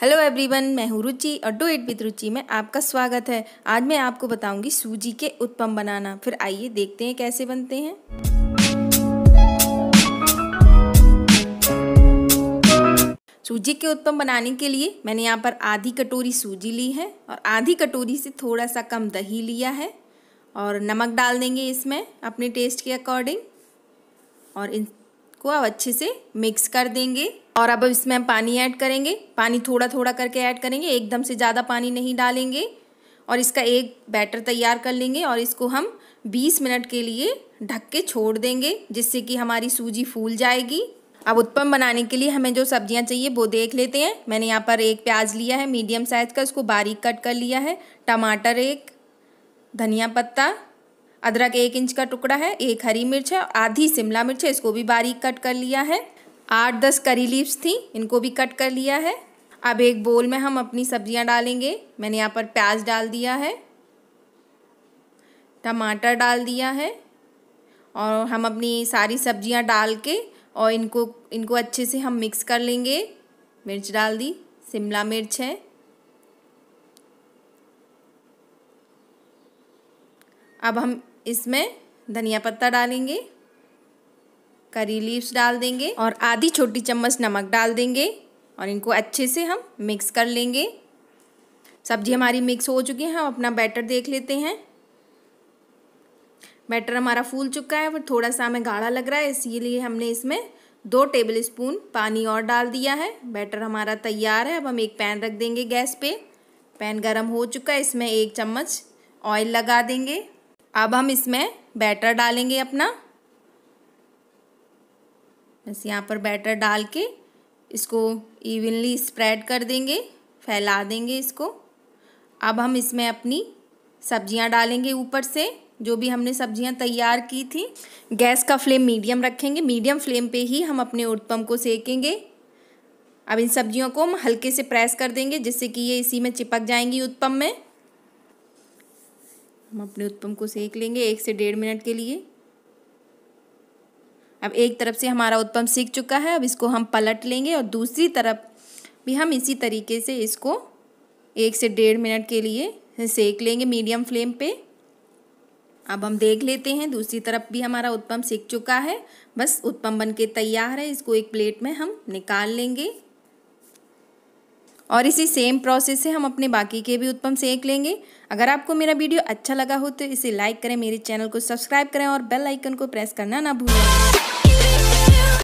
hello everyone मैं हूँ रुचि और डो इट विद रुचि में आपका स्वागत है आज मैं आपको बताऊंगी सूजी के उत्पम बनाना फिर आइए देखते हैं कैसे बनते हैं सूजी के उत्पम बनाने के लिए मैंने यहाँ पर आधी कटोरी सूजी ली है और आधी कटोरी से थोड़ा सा कम दही लिया है और नमक डाल देंगे इसमें अपने टेस्ट के अकॉर्डिंग और इन को अब अच्छे से मिक्स कर देंगे और अब इसमें हम पानी ऐड करेंगे पानी थोड़ा थोड़ा करके ऐड करेंगे एकदम से ज़्यादा पानी नहीं डालेंगे और इसका एक बैटर तैयार कर लेंगे और इसको हम 20 मिनट के लिए ढक के छोड़ देंगे जिससे कि हमारी सूजी फूल जाएगी अब उत्पम बनाने के लिए हमें जो सब्जियां चाहिए वो देख लेते हैं मैंने यहाँ पर एक प्याज लिया है मीडियम साइज़ का उसको बारीक कट कर लिया है टमाटर एक धनिया पत्ता अदरक एक इंच का टुकड़ा है एक हरी मिर्च है आधी शिमला मिर्च है इसको भी बारीक कट कर लिया है आठ दस करी लीव्स थी इनको भी कट कर लिया है अब एक बोल में हम अपनी सब्जियां डालेंगे मैंने यहाँ पर प्याज डाल दिया है टमाटर डाल दिया है और हम अपनी सारी सब्जियां डाल के और इनको इनको अच्छे से हम मिक्स कर लेंगे मिर्च डाल दी शिमला मिर्च है अब हम इसमें धनिया पत्ता डालेंगे करी लीव्स डाल देंगे और आधी छोटी चम्मच नमक डाल देंगे और इनको अच्छे से हम मिक्स कर लेंगे सब्जी हमारी मिक्स हो चुकी है हम अपना बैटर देख लेते हैं बैटर हमारा फूल चुका है पर थोड़ा सा हमें गाढ़ा लग रहा है इसीलिए हमने इसमें दो टेबल स्पून पानी और डाल दिया है बैटर हमारा तैयार है अब हम एक पैन रख देंगे गैस पे पैन गरम हो चुका है इसमें एक चम्मच ऑयल लगा देंगे अब हम इसमें बैटर डालेंगे अपना बस यहाँ पर बैटर डाल के इसको इवनली स्प्रेड कर देंगे फैला देंगे इसको अब हम इसमें अपनी सब्जियाँ डालेंगे ऊपर से जो भी हमने सब्जियाँ तैयार की थी गैस का फ्लेम मीडियम रखेंगे मीडियम फ्लेम पे ही हम अपने उत्पम को सेकेंगे अब इन सब्जियों को हम हल्के से प्रेस कर देंगे जिससे कि ये इसी में चिपक जाएंगी उत्पम में हम अपने उत्पम को सेक लेंगे एक से डेढ़ मिनट के लिए अब एक तरफ से हमारा उत्पम सीख चुका है अब इसको हम पलट लेंगे और दूसरी तरफ भी हम इसी तरीके से इसको एक से डेढ़ मिनट के लिए सेक लेंगे मीडियम फ्लेम पे अब हम देख लेते हैं दूसरी तरफ भी हमारा उत्पम सीख चुका है बस उत्पम बन के तैयार है इसको एक प्लेट में हम निकाल लेंगे और इसी सेम प्रोसेस से हम अपने बाकी के भी उत्पम सेक लेंगे अगर आपको मेरा वीडियो अच्छा लगा हो तो इसे लाइक करें मेरे चैनल को सब्सक्राइब करें और बेल आइकन को प्रेस करना ना भूलें